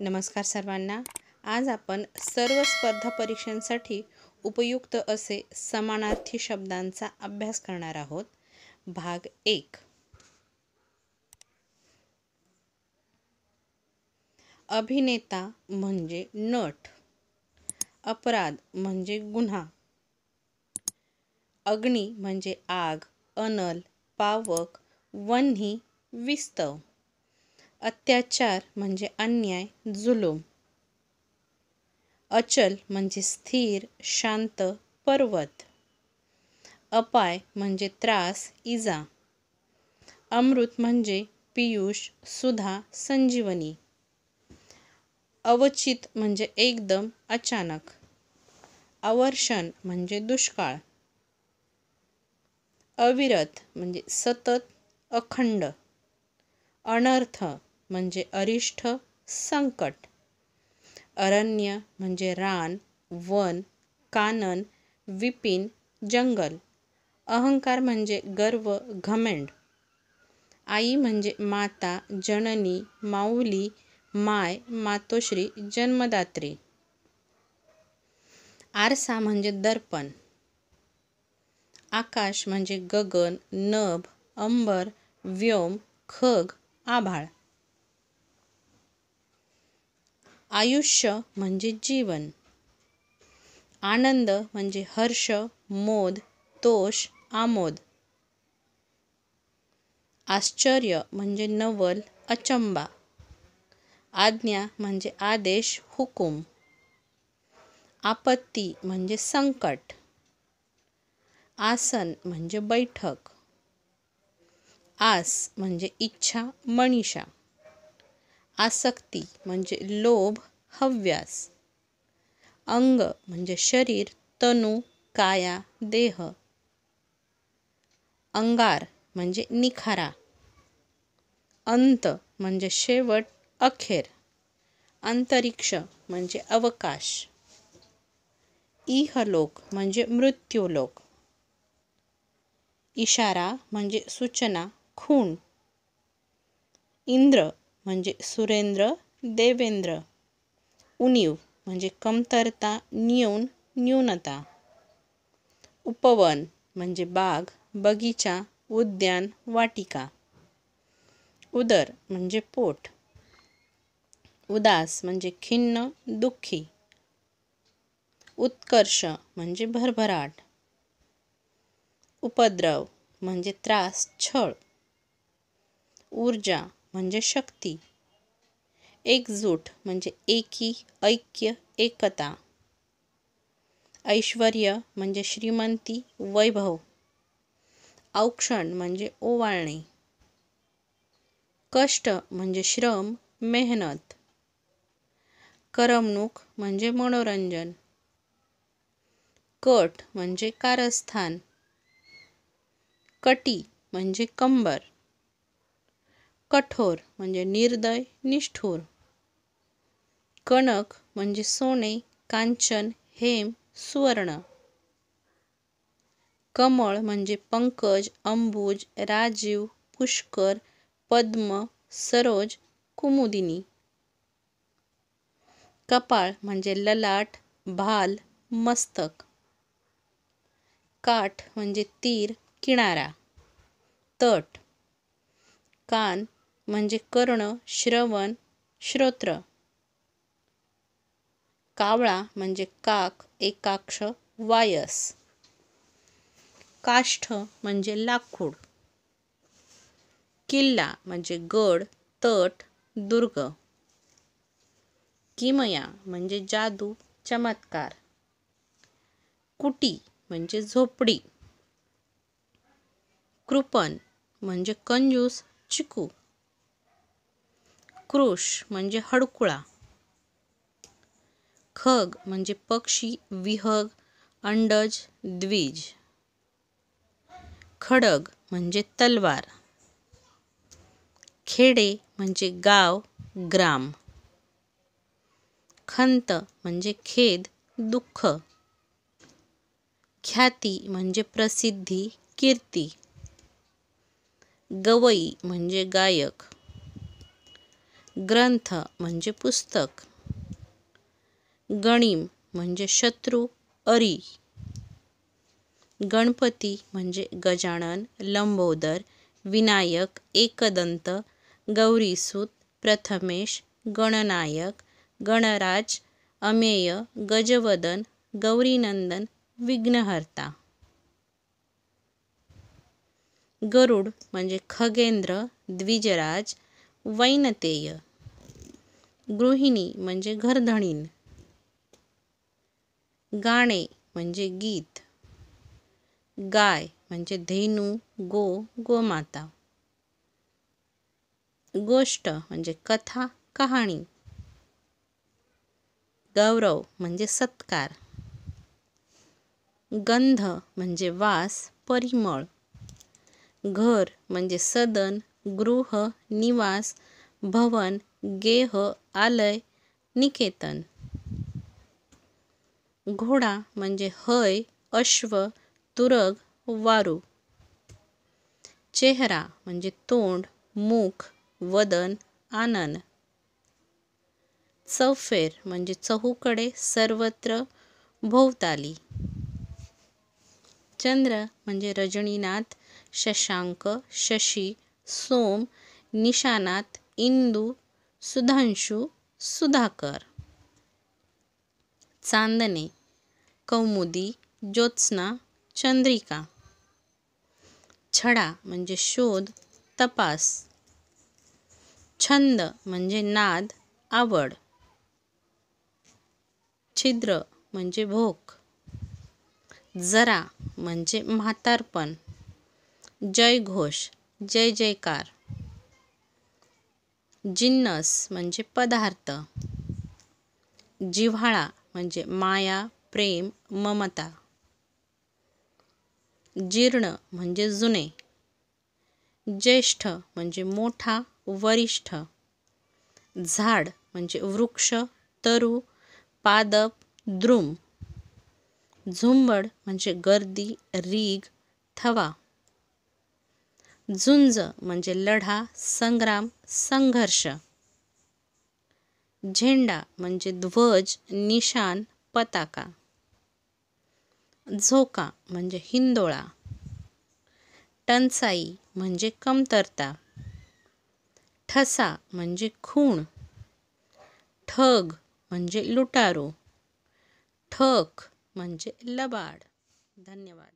नमस्कार सर्वांना आज आपण सर्व स्पर्धा परीक्षांसाठी उपयुक्त असे समानार्थी शब्दांचा अभ्यास करणार आहोत भाग एक अभिनेता म्हणजे नट अपराध म्हणजे गुन्हा अग्नी म्हणजे आग अनल पावक वन्ही विस्तव अत्याचार म्हणजे अन्याय जुलूम अचल म्हणजे स्थिर शांत पर्वत अपाय म्हणजे त्रास इजा अमृत म्हणजे पियुष सुधा संजीवनी अवचित म्हणजे एकदम अचानक आवर्षण म्हणजे दुष्काळ अविरत म्हणजे सतत अखंड अनर्थ म्हणजे अरिष्ठ, संकट अरण्य म्हणजे रान वन कानन विपिन जंगल अहंकार म्हणजे गर्व घमेंड आई म्हणजे माता जननी माऊली माय मातोश्री जन्मदात्री आरसा म्हणजे दर्पण आकाश म्हणजे गगन नभ अंबर व्योम खग आभाळ आयुष्य म्हणजे जीवन आनंद म्हणजे हर्ष मोद तोष आमोद आश्चर्य म्हणजे नवल अचंबा आज्ञा म्हणजे आदेश हुकूम आपत्ती म्हणजे संकट आसन म्हणजे बैठक आस म्हणजे इच्छा मनीषा आसक्ती म्हणजे लोभ हव्यास अंग म्हणजे शरीर तनू काया देह अंगार म्हणजे निखारा अंत म्हणजे शेवट अखेर अंतरिक्ष म्हणजे अवकाश इहलोक म्हणजे मृत्यूलोक इशारा म्हणजे सूचना खून इंद्र म्हणजे सुरेंद्र देवेंद्र उणीव म्हणजे कमतरता न्यून न्यूनता उपवन म्हणजे बाग बगीचा उद्यान वाटिका उदर म्हणजे पोट उदास म्हणजे खिन्न दुःखी उत्कर्ष म्हणजे भरभराट उपद्रव म्हणजे त्रास छळ ऊर्जा म्हणजे शक्ति एकजूट म्हणजे एकी ऐक्य एकता ऐश्वर्य मजे श्रीमंती वैभव औक्षण मजे ओवाळणे कष्ट मजे श्रम मेहनत करमणूक मजे मनोरंजन कट मजे कारस्थान कटी मजे कंबर कठोर म्हणजे निर्दय निष्ठुर कणक म्हणजे सोने कांचन हेम सुवर्ण कमळ म्हणजे पंकज अंबुज राजीव पुष्कर पद्म सरोज कुमुदिनी कपाळ म्हणजे ललाट भाल मस्तक काठ म्हणजे तीर किनारा तट कान म्हणजे कर्ण श्रवण श्रोत्र कावळा म्हणजे काक एकाक्ष वायस काष्ठ म्हणजे लाकूड किल्ला म्हणजे गड तट दुर्ग किमया म्हणजे जादू चमत्कार कुटी म्हणजे झोपडी कृपण म्हणजे कंजूस चिकू कृष म्हणजे हडकुळा खग म्हणजे पक्षी विहग अंडज द्विज खडग म्हणजे तलवार खेडे म्हणजे गाव ग्राम खंत म्हणजे खेद दुःख ख्याती म्हणजे प्रसिद्धी कीर्ती गवई म्हणजे गायक ग्रंथ म्हणजे पुस्तक गणिम म्हणजे शत्रु, अरी गणपती म्हणजे गजानन लंबोदर विनायक एकदंत गौरीसूत प्रथमेश गणनायक गणराज अमेय गजवदन गौरीनंदन विघ्नहर्ता गरुड म्हणजे खगेंद्र द्विजराज वैनतेय गृहिणी म्हणजे घरधणीन गाणे म्हणजे गीत गाय म्हणजे धेनू गो गोमाता गोष्ट म्हणजे कथा कहाणी गौरव म्हणजे सत्कार गंध म्हणजे वास परिमळ घर म्हणजे सदन गृह निवास भवन गेह आलय निकेतन घोडा म्हणजे हय अश्व तुरग वारू चेहरा म्हणजे तोंड मुख वदन आनन चौफेर म्हणजे चहूकडे सर्वत्र भोवताली चंद्र म्हणजे रजनीनाथ शशांक शशी सोम निशानात इंदू सुधांशू सुधाकर चांदणे कौमुदी ज्योत्स्ना चंद्रिका छडा म्हणजे शोध तपास छंद म्हणजे नाद आवड छिद्र म्हणजे भोक जरा म्हणजे म्हातारपण जयघोष जय जयकार जिन्नस म्हणजे पदार्थ जिव्हाळा म्हणजे माया प्रेम ममता जीर्ण म्हणजे जुने ज्येष्ठ म्हणजे मोठा वरिष्ठ झाड म्हणजे वृक्ष तरु, पादप द्रुम झुंबड म्हणजे गर्दी रीग थवा झुंज म्हणजे लढा संग्राम संघर्ष झेंडा म्हणजे ध्वज निशान पताका झोका म्हणजे हिंदोळा टंचाई म्हणजे कमतरता ठसा म्हणजे खूण ठग म्हणजे लुटारू ठक म्हणजे लबाड धन्यवाद